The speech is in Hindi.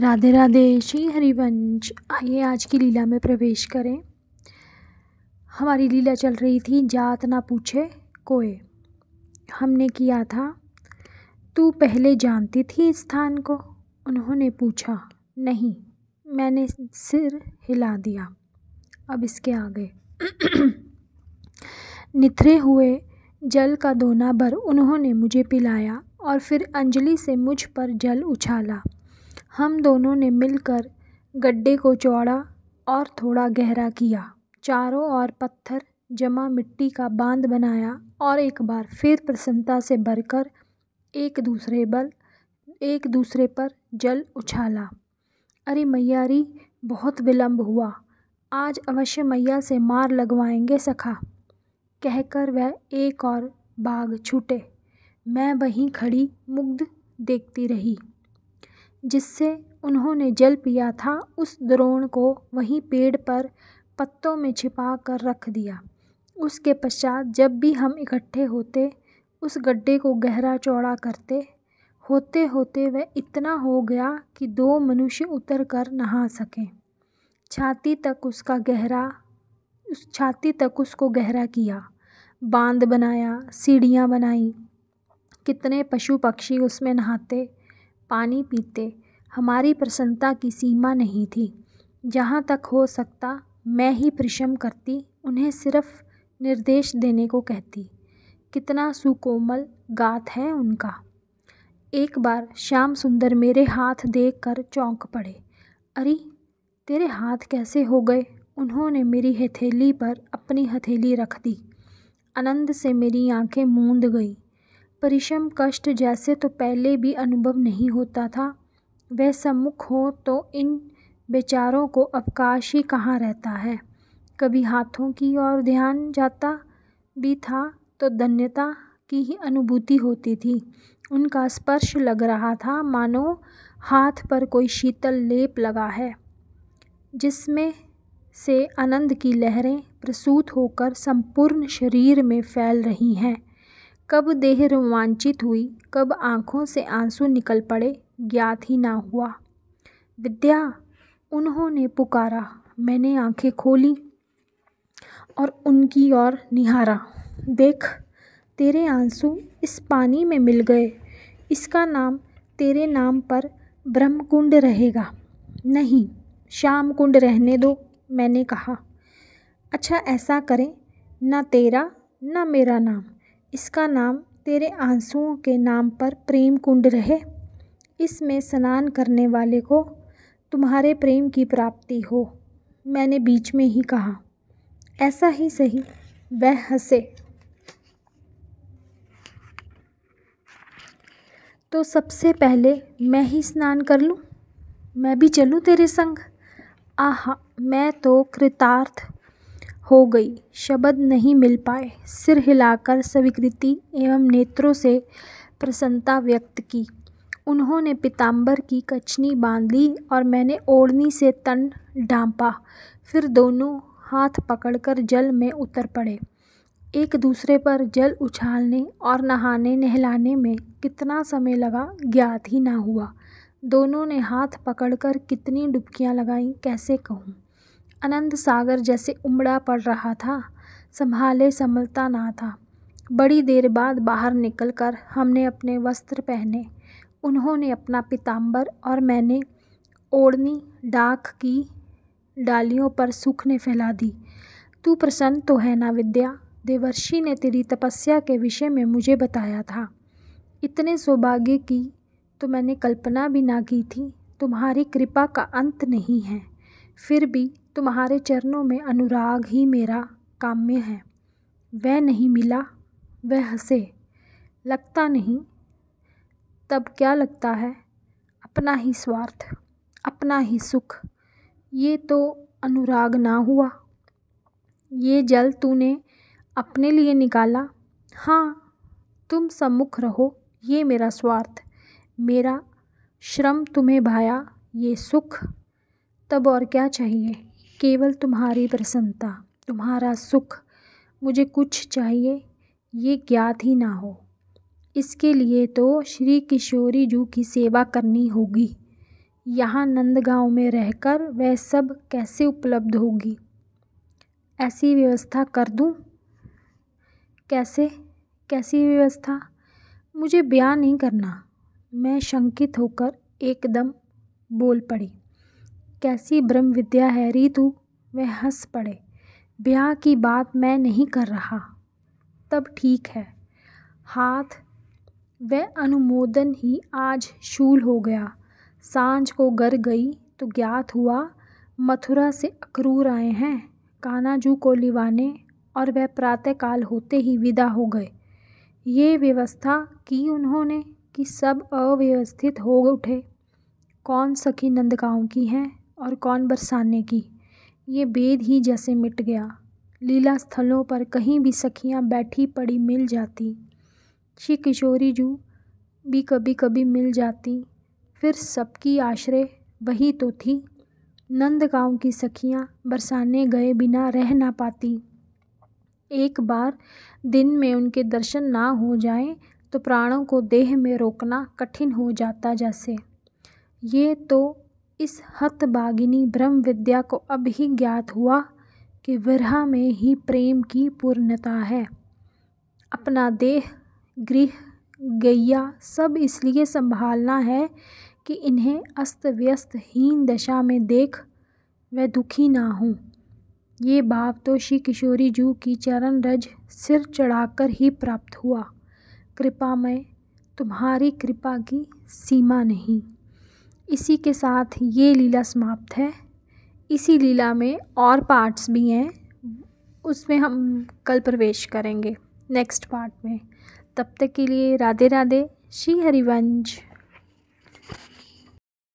राधे राधे श्री हरिवंश आइए आज की लीला में प्रवेश करें हमारी लीला चल रही थी जात ना पूछे कोए हमने किया था तू पहले जानती थी इस स्थान को उन्होंने पूछा नहीं मैंने सिर हिला दिया अब इसके आगे निथरे हुए जल का दोना भर उन्होंने मुझे पिलाया और फिर अंजलि से मुझ पर जल उछाला हम दोनों ने मिलकर गड्ढे को चौड़ा और थोड़ा गहरा किया चारों ओर पत्थर जमा मिट्टी का बांध बनाया और एक बार फिर प्रसन्नता से भरकर एक दूसरे बल एक दूसरे पर जल उछाला अरे मैयारी बहुत विलम्ब हुआ आज अवश्य मैया से मार लगवाएंगे सखा कहकर वह एक और बाग छूटे मैं वहीं खड़ी मुग्ध देखती रही जिससे उन्होंने जल पिया था उस द्रोण को वहीं पेड़ पर पत्तों में छिपा कर रख दिया उसके पश्चात जब भी हम इकट्ठे होते उस गड्ढे को गहरा चौड़ा करते होते होते वह इतना हो गया कि दो मनुष्य उतर कर नहा सकें छाती तक उसका गहरा उस छाती तक उसको गहरा किया बांध बनाया सीढ़ियाँ बनाई कितने पशु पक्षी उसमें नहाते पानी पीते हमारी प्रसन्नता की सीमा नहीं थी जहाँ तक हो सकता मैं ही परिश्रम करती उन्हें सिर्फ निर्देश देने को कहती कितना सुकोमल गात है उनका एक बार श्याम सुंदर मेरे हाथ देख कर चौंक पड़े अरे तेरे हाथ कैसे हो गए उन्होंने मेरी हथेली पर अपनी हथेली रख दी आनंद से मेरी आंखें मूंद गई परिश्रम कष्ट जैसे तो पहले भी अनुभव नहीं होता था वह सम्मुख हो तो इन बेचारों को अवकाश ही कहाँ रहता है कभी हाथों की ओर ध्यान जाता भी था तो धन्यता की ही अनुभूति होती थी उनका स्पर्श लग रहा था मानो हाथ पर कोई शीतल लेप लगा है जिसमें से आनंद की लहरें प्रसूत होकर संपूर्ण शरीर में फैल रही हैं कब देह रोमांचित हुई कब आँखों से आंसू निकल पड़े ज्ञात ही ना हुआ विद्या उन्होंने पुकारा मैंने आंखें खोली और उनकी ओर निहारा देख तेरे आंसू इस पानी में मिल गए इसका नाम तेरे नाम पर ब्रह्मकुंड रहेगा नहीं श्याम कुंड रहने दो मैंने कहा अच्छा ऐसा करें ना तेरा ना मेरा नाम इसका नाम तेरे आंसुओं के नाम पर प्रेम कुंड रहे इसमें स्नान करने वाले को तुम्हारे प्रेम की प्राप्ति हो मैंने बीच में ही कहा ऐसा ही सही वह हंसे तो सबसे पहले मैं ही स्नान कर लूँ मैं भी चलूँ तेरे संग आह मैं तो कृतार्थ हो गई शब्द नहीं मिल पाए सिर हिलाकर स्वीकृति एवं नेत्रों से प्रसन्नता व्यक्त की उन्होंने पिताम्बर की कचनी बांध ली और मैंने ओढ़नी से तन ढांपा फिर दोनों हाथ पकड़कर जल में उतर पड़े एक दूसरे पर जल उछालने और नहाने नहलाने में कितना समय लगा ज्ञात ही ना हुआ दोनों ने हाथ पकड़कर कितनी डुबकियां लगाईं कैसे कहूँ अनंत सागर जैसे उमड़ा पड़ रहा था संभाले संभलता ना था बड़ी देर बाद बाहर निकलकर हमने अपने वस्त्र पहने उन्होंने अपना पिताम्बर और मैंने ओढ़नी डाक की डालियों पर सूखने फैला दी तू प्रसन्न तो है ना विद्या देवर्षि ने तेरी तपस्या के विषय में मुझे बताया था इतने सौभाग्य की तो मैंने कल्पना भी ना की थी तुम्हारी कृपा का अंत नहीं है फिर भी तुम्हारे चरणों में अनुराग ही मेरा काम्य है वह नहीं मिला वह हंसे लगता नहीं तब क्या लगता है अपना ही स्वार्थ अपना ही सुख ये तो अनुराग ना हुआ ये जल तूने अपने लिए निकाला हाँ तुम सम्मुख रहो ये मेरा स्वार्थ मेरा श्रम तुम्हें भाया ये सुख तब और क्या चाहिए केवल तुम्हारी प्रसन्नता तुम्हारा सुख मुझे कुछ चाहिए ये ज्ञात ही ना हो इसके लिए तो श्री किशोरी जू की सेवा करनी होगी यहाँ नंदगांव में रहकर वह सब कैसे उपलब्ध होगी ऐसी व्यवस्था कर दूँ कैसे कैसी व्यवस्था मुझे ब्याह नहीं करना मैं शंकित होकर एकदम बोल पड़ी कैसी ब्रह्म विद्या है तू वह हंस पड़े ब्याह की बात मैं नहीं कर रहा तब ठीक है हाथ वह अनुमोदन ही आज शूल हो गया सांझ को गर गई तो ज्ञात हुआ मथुरा से अक्रूर आए हैं कानाजू को लिवाने और वह प्रातःकाल होते ही विदा हो गए ये व्यवस्था की उन्होंने कि सब अव्यवस्थित हो उठे कौन सखी नंदगांव की हैं और कौन बरसाने की ये भेद ही जैसे मिट गया लीला स्थलों पर कहीं भी सखियाँ बैठी पड़ी मिल जाती श्री किशोरी जू भी कभी कभी मिल जाती फिर सबकी आश्रय वही तो थी नंद गाँव की सखियाँ बरसाने गए बिना रह ना पाती एक बार दिन में उनके दर्शन ना हो जाएं तो प्राणों को देह में रोकना कठिन हो जाता जैसे ये तो इस हतभागिनी विद्या को अब ही ज्ञात हुआ कि विरह में ही प्रेम की पूर्णता है अपना देह गृह गैया सब इसलिए संभालना है कि इन्हें अस्त व्यस्त हीन दशा में देख मैं दुखी ना हूँ ये भाव तो श्री किशोरी जू की चरण रज सिर चढ़ाकर ही प्राप्त हुआ कृपा में तुम्हारी कृपा की सीमा नहीं इसी के साथ ये लीला समाप्त है इसी लीला में और पार्ट्स भी हैं उसमें हम कल प्रवेश करेंगे नेक्स्ट पार्ट में तब तक के लिए राधे राधे श्री हरिवंश